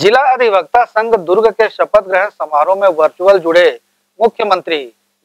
जिला अधिवक्ता संघ दुर्ग के शपथ ग्रहण समारोह में वर्चुअल जुड़े मुख्यमंत्री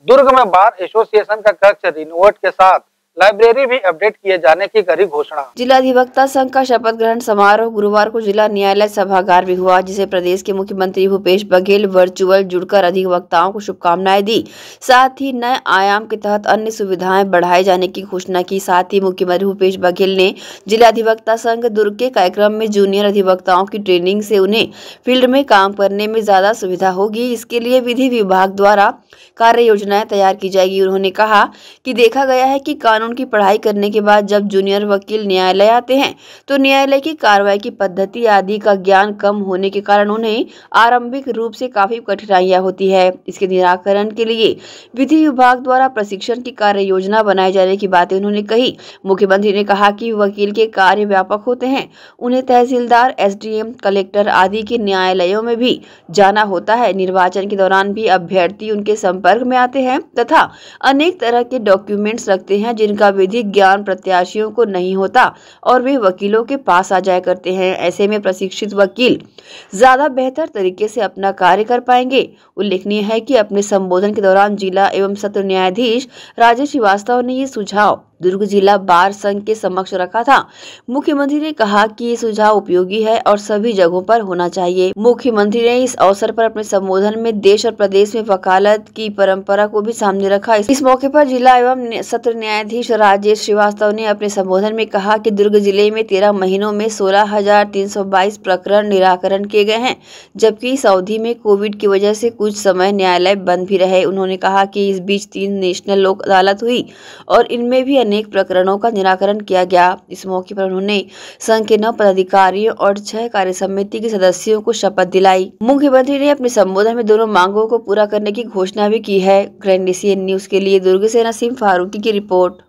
दुर्ग में बार एसोसिएशन का कक्ष रिनोवेट के साथ लाइब्रेरी भी अपडेट किए जाने की करी घोषणा जिला अधिवक्ता संघ का शपथ ग्रहण समारोह गुरुवार को जिला न्यायालय सभागार में हुआ जिसे प्रदेश के मुख्यमंत्री भूपेश बघेल वर्चुअल जुड़कर अधिवक्ताओं को शुभकामनाएं दी साथ ही नए आयाम के तहत अन्य सुविधाएं बढ़ाए जाने की घोषणा की साथ ही मुख्यमंत्री भूपेश बघेल ने जिला अधिवक्ता संघ दुर्ग के कार्यक्रम में जूनियर अधिवक्ताओं की ट्रेनिंग से उन्हें फील्ड में काम करने में ज्यादा सुविधा होगी इसके लिए विधि विभाग द्वारा कार्य योजनाएं तैयार की जाएगी उन्होंने कहा की देखा गया है की कानून कानून की पढ़ाई करने के बाद जब जूनियर वकील न्यायालय आते हैं तो न्यायालय की कार्रवाई की पद्धति आदि का ज्ञान कम होने के कारण उन्हें आरंभिक रूप से काफी कठिनाइयां होती है इसके निराकरण के लिए विधि विभाग द्वारा प्रशिक्षण की कार्य योजना बनाए जाने की बातें उन्होंने कही मुख्यमंत्री ने कहा कि वकील के कार्य व्यापक होते हैं उन्हें तहसीलदार एस कलेक्टर आदि के न्यायालयों में भी जाना होता है निर्वाचन के दौरान भी अभ्यर्थी उनके संपर्क में आते हैं तथा अनेक तरह के डॉक्यूमेंट्स रखते हैं जिन जिनका विधिक ज्ञान प्रत्याशियों को नहीं होता और वे वकीलों के पास आ जाया करते हैं ऐसे में प्रशिक्षित वकील ज़्यादा बेहतर तरीके से अपना कार्य कर पाएंगे उल्लेखनीय है कि अपने संबोधन के दौरान जिला एवं सत्र न्यायाधीश राजेश श्रीवास्तव ने ये सुझाव दुर्ग जिला बार संघ के समक्ष रखा था मुख्यमंत्री ने कहा कि ये सुझाव उपयोगी है और सभी जगहों पर होना चाहिए मुख्यमंत्री ने इस अवसर पर अपने संबोधन में देश और प्रदेश में वकालत की परंपरा को भी सामने रखा इस मौके पर जिला एवं सत्र न्यायाधीश राजेश श्रीवास्तव ने अपने संबोधन में कहा कि दुर्ग जिले में तेरह महीनों में सोलह प्रकरण निराकरण किए गए हैं जबकि इस अवधि में कोविड की वजह से कुछ समय न्यायालय बंद भी रहे उन्होंने कहा की इस बीच तीन नेशनल लोक अदालत हुई और इनमें भी अनेक प्रकरणों का निराकरण किया गया इस मौके पर उन्होंने संघ के नौ पदाधिकारियों और छह कार्य समिति के सदस्यों को शपथ दिलाई मुख्यमंत्री ने अपने संबोधन में दोनों मांगों को पूरा करने की घोषणा भी की है ग्रैंड न्यूज के लिए दुर्ग से नसीम फारूकी की रिपोर्ट